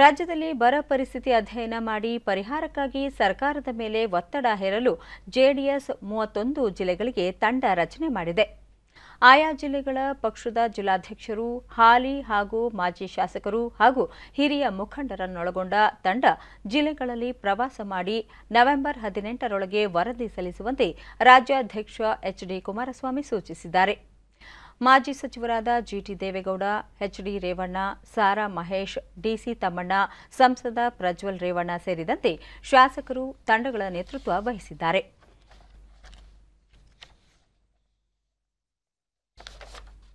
ರಾಜ್ಯದಲ್ಲಿ ಬರ ಪರಿಸ್ಥಿತಿ ಅಧ್ಯಯನ ಮಾಡಿ ಪರಿಹಾರಕ್ಕಾಗಿ ಸರ್ಕಾರದ ಮೇಲೆ ಒತ್ತಡ ಹೇರಲು ಜೆಡಿಎಸ್ ಮೂವತ್ತೊಂದು ಜಿಲ್ಲೆಗಳಿಗೆ ತಂಡ ರಚನೆ ಮಾಡಿದೆ ಆಯಾ ಜಿಲ್ಲೆಗಳ ಪಕ್ಷದ ಜಿಲ್ಲಾಧ್ಯಕ್ಷರು ಹಾಲಿ ಹಾಗೂ ಮಾಜಿ ಶಾಸಕರು ಹಾಗೂ ಹಿರಿಯ ಮುಖಂಡರನ್ನೊಳಗೊಂಡ ತಂಡ ಜಿಲ್ಲೆಗಳಲ್ಲಿ ಪ್ರವಾಸ ಮಾಡಿ ನವೆಂಬರ್ ಹದಿನೆಂಟರೊಳಗೆ ವರದಿ ಸಲ್ಲಿಸುವಂತೆ ರಾಜ್ಯಾಧ್ಯಕ್ಷ ಎಚ್ಡಿ ಕುಮಾರಸ್ವಾಮಿ ಸೂಚಿಸಿದ್ದಾರೆ ಮಾಜಿ ಸಚಿವರಾದ GT Devegowda HD Revanna Sara Mahesh DC Thammanna ಸಂಸದ ಪ್ರಜ್ವಲ್ ರೇವಣ್ಣ ಸೇರಿದಂತೆ ಶಾಸಕರು ತಂಡಗಳ ನೇತೃತ್ವ ವಹಿಸಿದ್ದಾರೆ